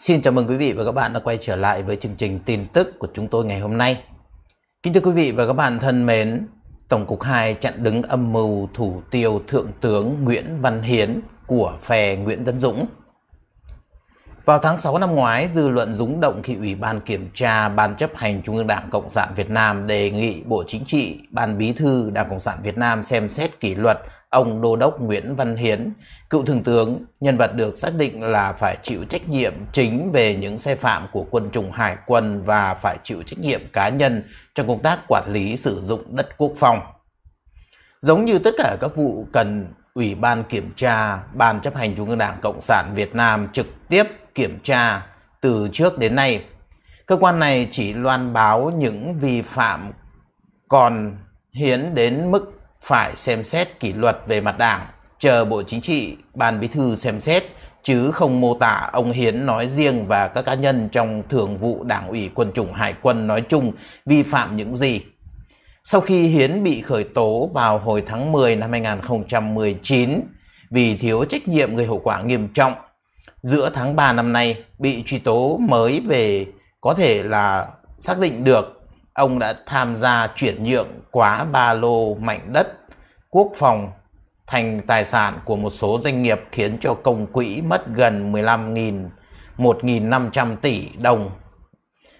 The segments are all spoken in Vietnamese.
Xin chào mừng quý vị và các bạn đã quay trở lại với chương trình tin tức của chúng tôi ngày hôm nay. Kính thưa quý vị và các bạn thân mến, Tổng cục 2 chặn đứng âm mưu thủ tiêu Thượng tướng Nguyễn Văn Hiến của phe Nguyễn Tấn Dũng. Vào tháng 6 năm ngoái, dư luận rúng động khi Ủy ban Kiểm tra Ban chấp hành Trung ương Đảng Cộng sản Việt Nam đề nghị Bộ Chính trị, Ban Bí thư Đảng Cộng sản Việt Nam xem xét kỷ luật Ông Đô đốc Nguyễn Văn Hiến, cựu Thượng tướng, nhân vật được xác định là phải chịu trách nhiệm chính về những sai phạm của quân chủng hải quân và phải chịu trách nhiệm cá nhân trong công tác quản lý sử dụng đất quốc phòng. Giống như tất cả các vụ cần Ủy ban Kiểm tra, Ban chấp hành Trung ương Đảng Cộng sản Việt Nam trực tiếp kiểm tra từ trước đến nay, cơ quan này chỉ loan báo những vi phạm còn hiến đến mức phải xem xét kỷ luật về mặt đảng, chờ Bộ Chính trị, Ban Bí thư xem xét, chứ không mô tả ông Hiến nói riêng và các cá nhân trong thường vụ Đảng ủy Quân chủng Hải quân nói chung vi phạm những gì. Sau khi Hiến bị khởi tố vào hồi tháng 10 năm 2019 vì thiếu trách nhiệm gây hậu quả nghiêm trọng, giữa tháng 3 năm nay bị truy tố mới về có thể là xác định được ông đã tham gia chuyển nhượng quá ba lô mảnh đất quốc phòng thành tài sản của một số doanh nghiệp khiến cho công quỹ mất gần 15.000 1.500 tỷ đồng.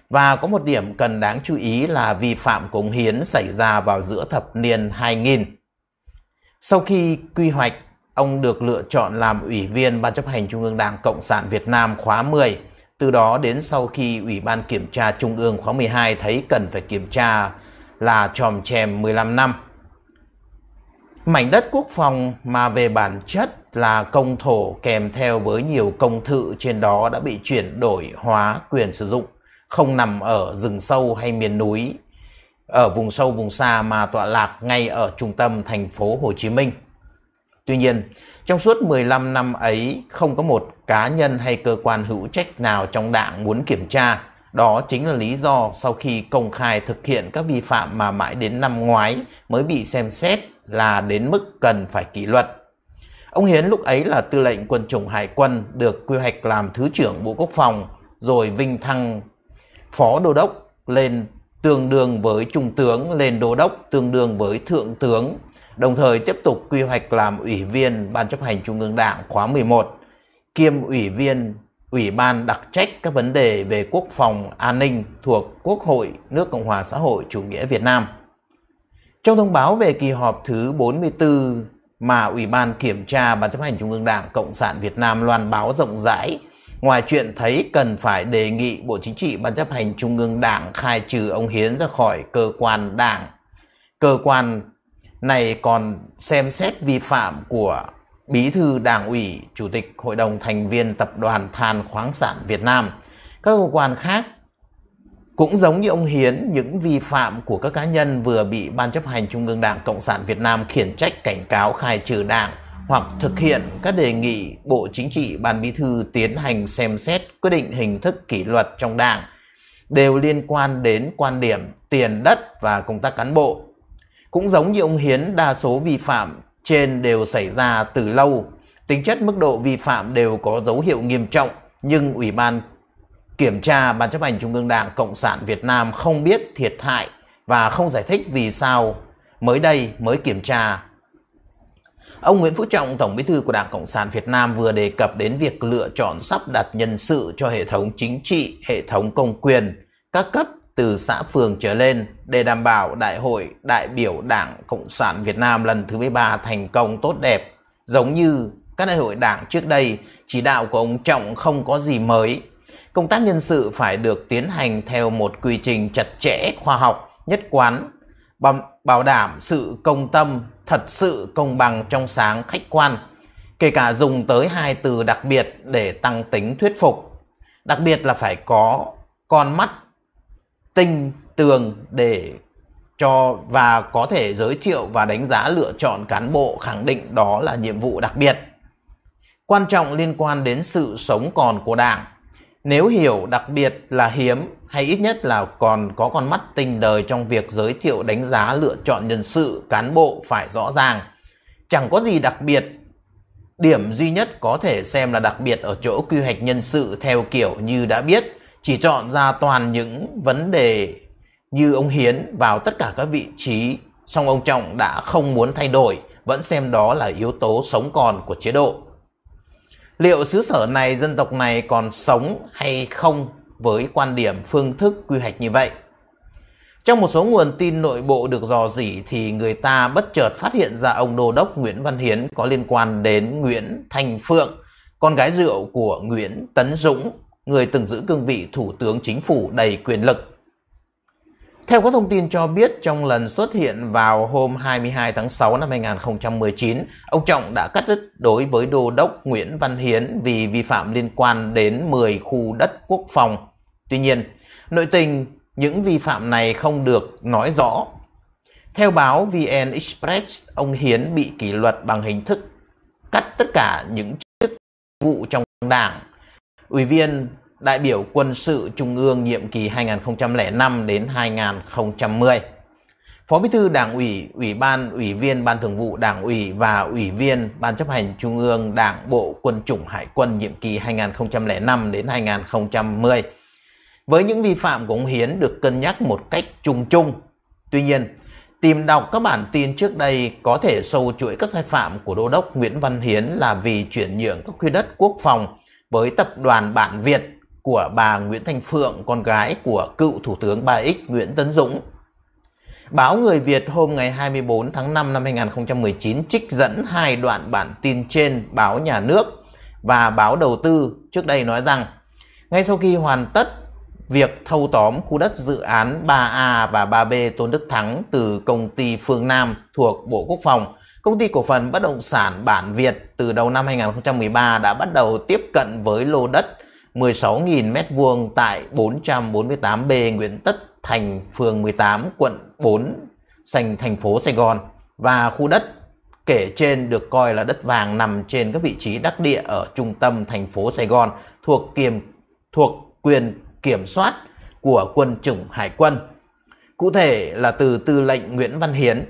Và có một điểm cần đáng chú ý là vi phạm của Hiến xảy ra vào giữa thập niên 2000. Sau khi quy hoạch, ông được lựa chọn làm ủy viên Ban chấp hành Trung ương Đảng Cộng sản Việt Nam khóa 10. Từ đó đến sau khi Ủy ban Kiểm tra Trung ương khóa 12 thấy cần phải kiểm tra là tròm chèm 15 năm Mảnh đất quốc phòng mà về bản chất là công thổ kèm theo với nhiều công thự trên đó đã bị chuyển đổi hóa quyền sử dụng, không nằm ở rừng sâu hay miền núi, ở vùng sâu vùng xa mà tọa lạc ngay ở trung tâm thành phố Hồ Chí Minh. Tuy nhiên, trong suốt 15 năm ấy, không có một cá nhân hay cơ quan hữu trách nào trong đảng muốn kiểm tra, đó chính là lý do sau khi công khai thực hiện các vi phạm mà mãi đến năm ngoái mới bị xem xét là đến mức cần phải kỷ luật. Ông Hiến lúc ấy là tư lệnh quân chủng hải quân được quy hoạch làm Thứ trưởng Bộ Quốc phòng rồi vinh thăng Phó Đô Đốc lên tương đương với Trung tướng lên Đô Đốc tương đương với Thượng tướng đồng thời tiếp tục quy hoạch làm Ủy viên Ban chấp hành Trung ương Đảng khóa 11 kiêm Ủy viên Ủy ban đặc trách các vấn đề về quốc phòng an ninh thuộc Quốc hội nước Cộng hòa xã hội chủ nghĩa Việt Nam. Trong thông báo về kỳ họp thứ 44 mà Ủy ban Kiểm tra Ban chấp hành Trung ương Đảng Cộng sản Việt Nam loan báo rộng rãi, ngoài chuyện thấy cần phải đề nghị Bộ Chính trị Ban chấp hành Trung ương Đảng khai trừ ông Hiến ra khỏi cơ quan đảng, cơ quan này còn xem xét vi phạm của Bí thư Đảng ủy, Chủ tịch Hội đồng thành viên Tập đoàn Than khoáng sản Việt Nam. Các cơ quan khác cũng giống như ông Hiến, những vi phạm của các cá nhân vừa bị Ban chấp hành Trung ương Đảng Cộng sản Việt Nam khiển trách cảnh cáo khai trừ đảng hoặc thực hiện các đề nghị Bộ Chính trị Ban Bí thư tiến hành xem xét quyết định hình thức kỷ luật trong đảng đều liên quan đến quan điểm tiền đất và công tác cán bộ. Cũng giống như ông Hiến, đa số vi phạm trên đều xảy ra từ lâu. Tính chất mức độ vi phạm đều có dấu hiệu nghiêm trọng, nhưng Ủy ban Kiểm tra Ban chấp hành Trung ương Đảng Cộng sản Việt Nam không biết thiệt hại và không giải thích vì sao mới đây mới kiểm tra. Ông Nguyễn Phú Trọng, Tổng bí thư của Đảng Cộng sản Việt Nam vừa đề cập đến việc lựa chọn sắp đặt nhân sự cho hệ thống chính trị, hệ thống công quyền, các cấp từ xã phường trở lên để đảm bảo Đại hội đại biểu Đảng Cộng sản Việt Nam lần thứ 13 thành công tốt đẹp. Giống như các đại hội đảng trước đây, chỉ đạo của ông Trọng không có gì mới. Công tác nhân sự phải được tiến hành theo một quy trình chặt chẽ, khoa học, nhất quán, bảo đảm sự công tâm, thật sự công bằng trong sáng khách quan, kể cả dùng tới hai từ đặc biệt để tăng tính thuyết phục. Đặc biệt là phải có con mắt tinh tường để cho và có thể giới thiệu và đánh giá lựa chọn cán bộ khẳng định đó là nhiệm vụ đặc biệt. Quan trọng liên quan đến sự sống còn của Đảng. Nếu hiểu đặc biệt là hiếm hay ít nhất là còn có con mắt tình đời trong việc giới thiệu đánh giá lựa chọn nhân sự cán bộ phải rõ ràng. Chẳng có gì đặc biệt. Điểm duy nhất có thể xem là đặc biệt ở chỗ quy hoạch nhân sự theo kiểu như đã biết chỉ chọn ra toàn những vấn đề như ông Hiến vào tất cả các vị trí, song ông Trọng đã không muốn thay đổi, vẫn xem đó là yếu tố sống còn của chế độ. Liệu xứ sở này, dân tộc này còn sống hay không với quan điểm phương thức quy hoạch như vậy? Trong một số nguồn tin nội bộ được dò dỉ thì người ta bất chợt phát hiện ra ông đô đốc Nguyễn Văn Hiến có liên quan đến Nguyễn Thành Phượng, con gái rượu của Nguyễn Tấn Dũng người từng giữ cương vị Thủ tướng Chính phủ đầy quyền lực. Theo các thông tin cho biết, trong lần xuất hiện vào hôm 22 tháng 6 năm 2019, ông Trọng đã cắt đứt đối với đô đốc Nguyễn Văn Hiến vì vi phạm liên quan đến 10 khu đất quốc phòng. Tuy nhiên, nội tình những vi phạm này không được nói rõ. Theo báo VN Express, ông Hiến bị kỷ luật bằng hình thức cắt tất cả những chức vụ trong đảng Ủy viên đại biểu quân sự Trung ương nhiệm kỳ 2005 đến 2010. Phó Bí thư Đảng ủy, Ủy ban, Ủy viên Ban Thường vụ Đảng ủy và Ủy viên Ban chấp hành Trung ương Đảng Bộ Quân chủng Hải quân nhiệm kỳ 2005 đến 2010. Với những vi phạm của ông Hiến được cân nhắc một cách chung chung. Tuy nhiên, tìm đọc các bản tin trước đây có thể sâu chuỗi các sai phạm của Đô đốc Nguyễn Văn Hiến là vì chuyển nhượng các khu đất quốc phòng với tập đoàn Bản Việt của bà Nguyễn Thanh Phượng, con gái của cựu Thủ tướng 3X Nguyễn Tấn Dũng. Báo Người Việt hôm ngày 24 tháng 5 năm 2019 trích dẫn hai đoạn bản tin trên báo nhà nước và báo đầu tư trước đây nói rằng ngay sau khi hoàn tất việc thâu tóm khu đất dự án 3A và 3B Tôn Đức Thắng từ công ty Phương Nam thuộc Bộ Quốc phòng Công ty cổ phần bất động sản Bản Việt từ đầu năm 2013 đã bắt đầu tiếp cận với lô đất 16.000 m2 tại 448B Nguyễn Tất Thành, phường 18, quận 4, thành thành phố Sài Gòn và khu đất kể trên được coi là đất vàng nằm trên các vị trí đắc địa ở trung tâm thành phố Sài Gòn thuộc kiểm thuộc quyền kiểm soát của quân chủng hải quân. Cụ thể là từ tư lệnh Nguyễn Văn Hiến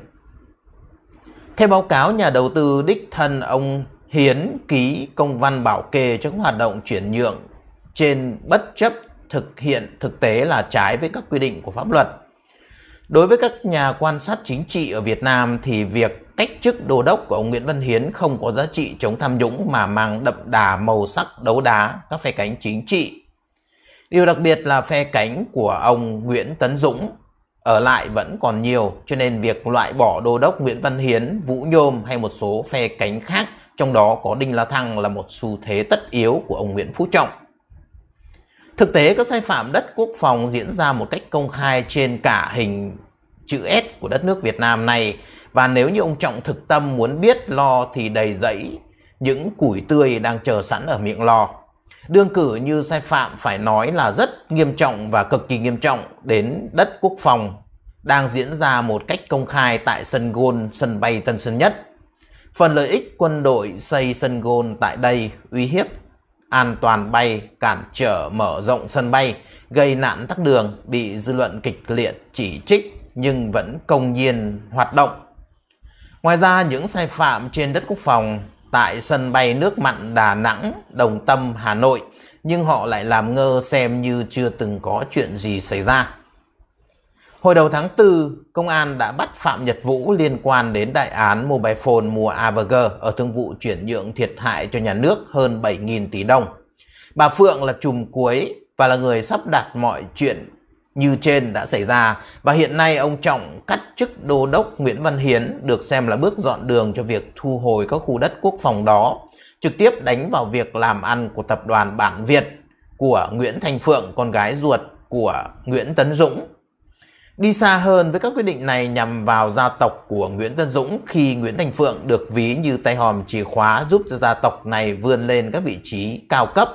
theo báo cáo, nhà đầu tư đích thân ông Hiến ký công văn bảo kê cho các hoạt động chuyển nhượng trên bất chấp thực hiện thực tế là trái với các quy định của pháp luật. Đối với các nhà quan sát chính trị ở Việt Nam thì việc cách chức đô đốc của ông Nguyễn Văn Hiến không có giá trị chống tham nhũng mà mang đậm đà màu sắc đấu đá các phe cánh chính trị. Điều đặc biệt là phe cánh của ông Nguyễn Tấn Dũng ở lại vẫn còn nhiều cho nên việc loại bỏ đô đốc Nguyễn Văn Hiến, Vũ Nhôm hay một số phe cánh khác trong đó có Đinh La Thăng là một xu thế tất yếu của ông Nguyễn Phú Trọng. Thực tế các sai phạm đất quốc phòng diễn ra một cách công khai trên cả hình chữ S của đất nước Việt Nam này và nếu như ông Trọng thực tâm muốn biết lo thì đầy dẫy những củi tươi đang chờ sẵn ở miệng lò đương cử như sai phạm phải nói là rất nghiêm trọng và cực kỳ nghiêm trọng đến đất quốc phòng đang diễn ra một cách công khai tại sân gôn sân bay Tân Sơn Nhất. Phần lợi ích quân đội xây sân gôn tại đây uy hiếp an toàn bay, cản trở mở rộng sân bay, gây nạn tắc đường, bị dư luận kịch liệt chỉ trích nhưng vẫn công nhiên hoạt động. Ngoài ra, những sai phạm trên đất quốc phòng tại sân bay nước mặn Đà Nẵng, Đồng Tâm, Hà Nội, nhưng họ lại làm ngơ xem như chưa từng có chuyện gì xảy ra. Hồi đầu tháng 4, công an đã bắt Phạm Nhật Vũ liên quan đến đại án mobile phone mua AVG ở thương vụ chuyển nhượng thiệt hại cho nhà nước hơn 7.000 tỷ đồng. Bà Phượng là chùm cuối và là người sắp đặt mọi chuyện như trên đã xảy ra và hiện nay ông Trọng cắt chức đô đốc Nguyễn Văn Hiến được xem là bước dọn đường cho việc thu hồi các khu đất quốc phòng đó, trực tiếp đánh vào việc làm ăn của tập đoàn Bản Việt của Nguyễn Thành Phượng, con gái ruột của Nguyễn Tấn Dũng. Đi xa hơn với các quyết định này nhằm vào gia tộc của Nguyễn Tân Dũng khi Nguyễn Thành Phượng được ví như tay hòm chìa khóa giúp cho gia tộc này vươn lên các vị trí cao cấp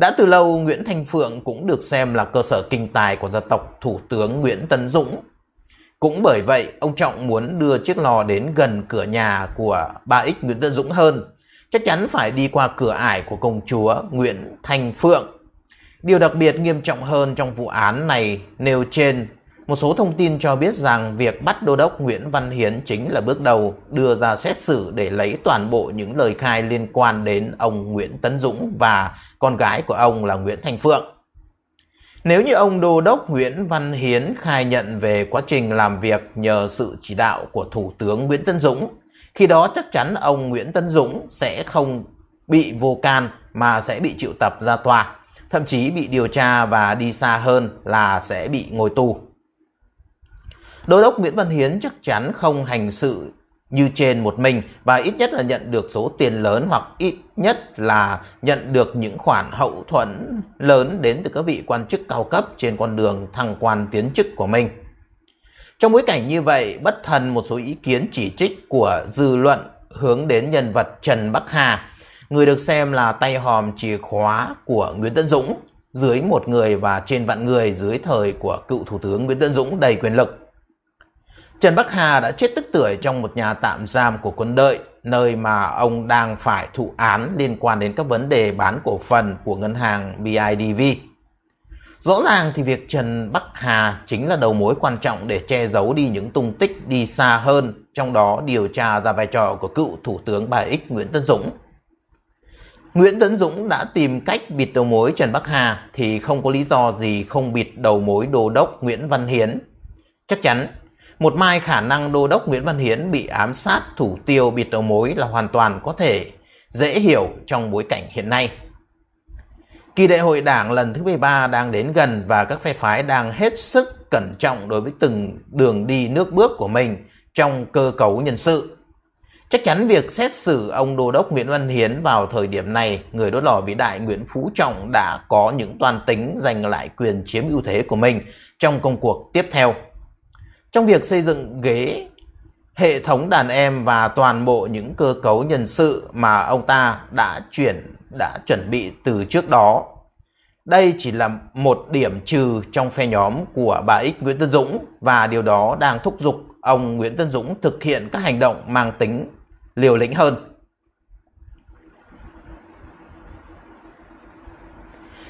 đã từ lâu, Nguyễn Thanh Phượng cũng được xem là cơ sở kinh tài của gia tộc Thủ tướng Nguyễn Tấn Dũng. Cũng bởi vậy, ông Trọng muốn đưa chiếc lò đến gần cửa nhà của bà X Nguyễn Tấn Dũng hơn. Chắc chắn phải đi qua cửa ải của công chúa Nguyễn Thanh Phượng. Điều đặc biệt nghiêm trọng hơn trong vụ án này nêu trên một số thông tin cho biết rằng việc bắt Đô đốc Nguyễn Văn Hiến chính là bước đầu đưa ra xét xử để lấy toàn bộ những lời khai liên quan đến ông Nguyễn Tấn Dũng và con gái của ông là Nguyễn Thành Phượng. Nếu như ông Đô đốc Nguyễn Văn Hiến khai nhận về quá trình làm việc nhờ sự chỉ đạo của Thủ tướng Nguyễn Tấn Dũng, khi đó chắc chắn ông Nguyễn Tấn Dũng sẽ không bị vô can mà sẽ bị triệu tập ra tòa, thậm chí bị điều tra và đi xa hơn là sẽ bị ngồi tù. Đô đốc Nguyễn Văn Hiến chắc chắn không hành sự như trên một mình và ít nhất là nhận được số tiền lớn hoặc ít nhất là nhận được những khoản hậu thuẫn lớn đến từ các vị quan chức cao cấp trên con đường thăng quan tiến chức của mình. Trong bối cảnh như vậy, bất thần một số ý kiến chỉ trích của dư luận hướng đến nhân vật Trần Bắc Hà, người được xem là tay hòm chìa khóa của Nguyễn Tân Dũng, dưới một người và trên vạn người dưới thời của cựu Thủ tướng Nguyễn Tân Dũng đầy quyền lực. Trần Bắc Hà đã chết tức tuổi trong một nhà tạm giam của quân đội, nơi mà ông đang phải thụ án liên quan đến các vấn đề bán cổ phần của ngân hàng BIDV. Rõ ràng thì việc Trần Bắc Hà chính là đầu mối quan trọng để che giấu đi những tung tích đi xa hơn, trong đó điều tra ra vai trò của cựu Thủ tướng 3X Nguyễn Tân Dũng. Nguyễn Tấn Dũng đã tìm cách bịt đầu mối Trần Bắc Hà thì không có lý do gì không bịt đầu mối đô đốc Nguyễn Văn Hiến. Chắc chắn một mai khả năng đô đốc Nguyễn Văn Hiến bị ám sát thủ tiêu bịt đầu mối là hoàn toàn có thể dễ hiểu trong bối cảnh hiện nay. Kỳ đại hội đảng lần thứ 13 đang đến gần và các phe phái đang hết sức cẩn trọng đối với từng đường đi nước bước của mình trong cơ cấu nhân sự. Chắc chắn việc xét xử ông Đô đốc Nguyễn Văn Hiến vào thời điểm này, người đốt lò vĩ đại Nguyễn Phú Trọng đã có những toàn tính giành lại quyền chiếm ưu thế của mình trong công cuộc tiếp theo. Trong việc xây dựng ghế hệ thống đàn em và toàn bộ những cơ cấu nhân sự mà ông ta đã chuyển đã chuẩn bị từ trước đó. Đây chỉ là một điểm trừ trong phe nhóm của bà X Nguyễn Tân Dũng và điều đó đang thúc giục ông Nguyễn Tân Dũng thực hiện các hành động mang tính liều lĩnh hơn.